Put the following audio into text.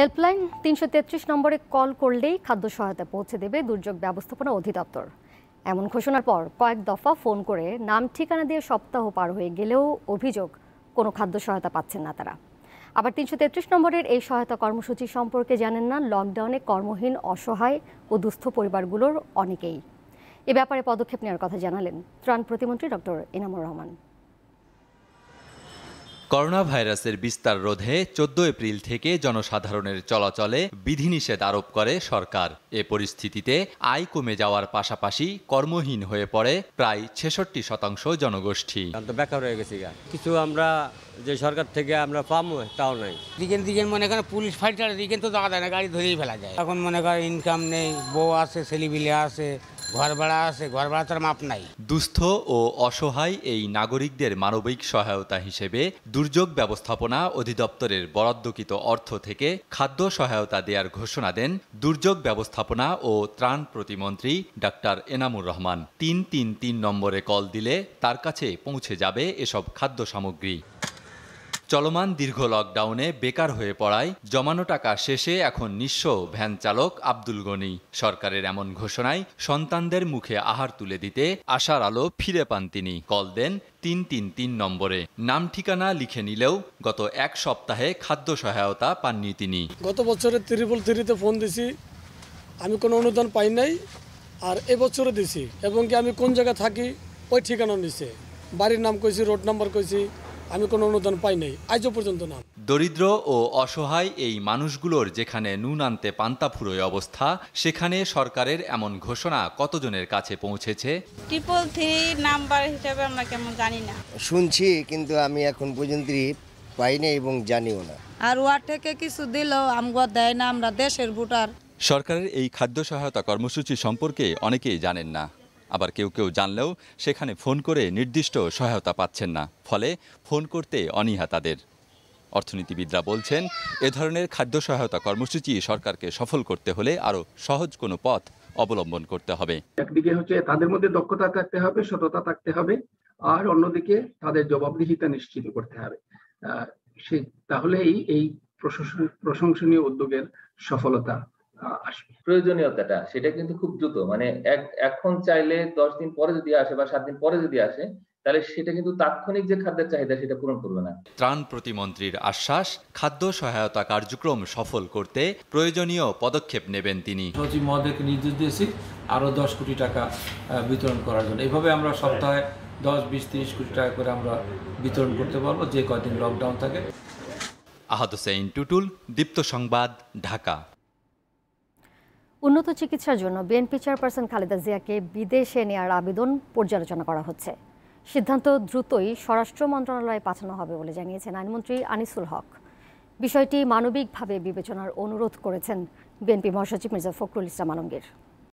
helpline তিনশো তেত্রিশ নম্বরে কল করলেই খাদ্য সহায়তা পৌঁছে দেবে দুর্যোগ ব্যবস্থাপনা অধিদপ্তর এমন ঘোষণার পর কয়েক দফা ফোন করে নাম ঠিকানা দিয়ে সপ্তাহ পার হয়ে গেলেও অভিযোগ কোনো খাদ্য সহায়তা পাচ্ছেন না তারা আবার তিনশো তেত্রিশ নম্বরের এই সহায়তা কর্মসূচি সম্পর্কে জানেন না লকডাউনে কর্মহীন অসহায় ও দুস্থ পরিবারগুলোর অনেকেই এ ব্যাপারে পদক্ষেপ নেওয়ার কথা জানালেন ত্রাণ প্রতিমন্ত্রী ডক্টর ইনামুর রহমান করোনা ভাইরাসের বিস্তার রোধে চোদ্দ এপ্রিল থেকে জনসাধারণের চলাচলে বিধিনিষেধ আরোপ করে সরকার এ পরিস্থিতিতে আয় কমে যাওয়ার পাশাপাশি কর্মহীন হয়ে পড়ে প্রায় ছেষট্টি শতাংশ জনগোষ্ঠী বেকার হয়ে গেছি কিছু আমরা যে সরকার থেকে আমরা পাবো তাও নাই দিকেন দিকেন মনে করেন পুলিশ ফাইটার দিকেন তো দাঁড়ায় না গাড়ি ধরেই ফেলা যায় এখন মনে করেন ইনকাম নেই বউ আছে ছেলেবিলে আছে দুস্থ ও অসহায় এই নাগরিকদের মানবিক সহায়তা হিসেবে দুর্যোগ ব্যবস্থাপনা অধিদপ্তরের বরাদ্দকৃত অর্থ থেকে খাদ্য সহায়তা দেওয়ার ঘোষণা দেন দুর্যোগ ব্যবস্থাপনা ও ত্রাণ প্রতিমন্ত্রী ডাক্তার এনামুর রহমান তিন তিন তিন নম্বরে কল দিলে তার কাছে পৌঁছে যাবে এসব খাদ্য সামগ্রী চলমান দীর্ঘ লকডাউনে বেকার হয়ে পড়ায় জমানো টাকা শেষে এখন নিঃস্ব ভ্যান চালক আব্দুল গনি সরকারের এমন ঘোষণায় সন্তানদের মুখে আহার তুলে দিতে আশার আলো ফিরে পান তিনি কল দেন তিন তিন তিন নম্বরে নাম ঠিকানা লিখে নিলেও গত এক সপ্তাহে খাদ্য সহায়তা পাননি তিনি গত বছরে ত্রিপল থ্রিতে ফোন দিছি আমি কোনো অনুদান পাই নাই আর এবছরও দিছি এবং কি আমি কোন জায়গায় থাকি ওই ঠিকানা নিছে বাড়ির নাম কইছি রোড নাম্বার কইছি আমি কোনো অনুদান পাই নাই আজও পর্যন্ত না দরিদ্র ও অসহায় এই মানুষগুলোর যেখানে নুন আনতে পান্তা ফুরোয় অবস্থা সেখানে সরকারের এমন ঘোষণা কতজনের কাছে পৌঁছেছে ট্রিপল থ্রি নাম্বার হিসাবে আমরা কেমন জানি না শুনছি কিন্তু আমি এখন পর্যন্ত পাইনি এবং জানিও না আর ওয়ার থেকে কিছু দিলেও আমগো দেয় না আমরা দেশের ভোটার সরকারের এই খাদ্য সহায়তা কর্মসূচি সম্পর্কে অনেকেই জানেন না আবার কেউ কেউ জানলেও সেখানে ফোন করে নির্দিষ্ট সহায়তা পাচ্ছেন না ফলে ফোন করতে অনীহা তাদের অর্থনীতিবিদরা বলছেন এ ধরনের খাদ্য সহায়তা কর্মসূচি সরকারকে সফল করতে হলে আরও সহজ কোনো পথ অবলম্বন করতে হবে একদিকে হচ্ছে তাদের মধ্যে দক্ষতা থাকতে হবে সততা থাকতে হবে আর অন্যদিকে তাদের জবাবদিহিতা নিশ্চিত করতে হবে সে তাহলেই এই প্রশংসনীয় উদ্যোগের সফলতা প্রয়োজনীয়তাটা সেটা কিন্তু খুব দ্রুত মানে এখন চাইলে দশ দিন পরে যদি আসে বা সাত দিন পরে যদি আসে তাহলে সেটা কিন্তু তাৎক্ষণিক যে খাদ্যের চাহিদা সেটা পূরণ করবে না ত্রাণ প্রতিমন্ত্রীর আশ্বাস খাদ্য সহায়তা কার্যক্রম সফল করতে প্রয়োজনীয় পদক্ষেপ নেবেন তিনি সচিব মহোদয়কে নির্দেশ দিয়েছি আরো দশ কোটি টাকা বিতরণ করার জন্য এভাবে আমরা সপ্তাহে দশ বিশ তিরিশ কোটি টাকা করে আমরা বিতরণ করতে পারবো যে কদিন লকডাউন থাকে আহাদ হোসেন টুটুল দীপ্ত সংবাদ ঢাকা উন্নত চিকিৎসার জন্য বিএনপি চেয়ারপারসন খালেদা জিয়াকে বিদেশে নেওয়ার আবেদন পর্যালোচনা করা হচ্ছে সিদ্ধান্ত দ্রুতই স্বরাষ্ট্র মন্ত্রণালয়ে পাঠানো হবে বলে জানিয়েছেন আইনমন্ত্রী আনিসুল হক বিষয়টি মানবিকভাবে বিবেচনার অনুরোধ করেছেন বিএনপি মহাসচিব মির্জা ফখরুল ইসলাম আলমগীর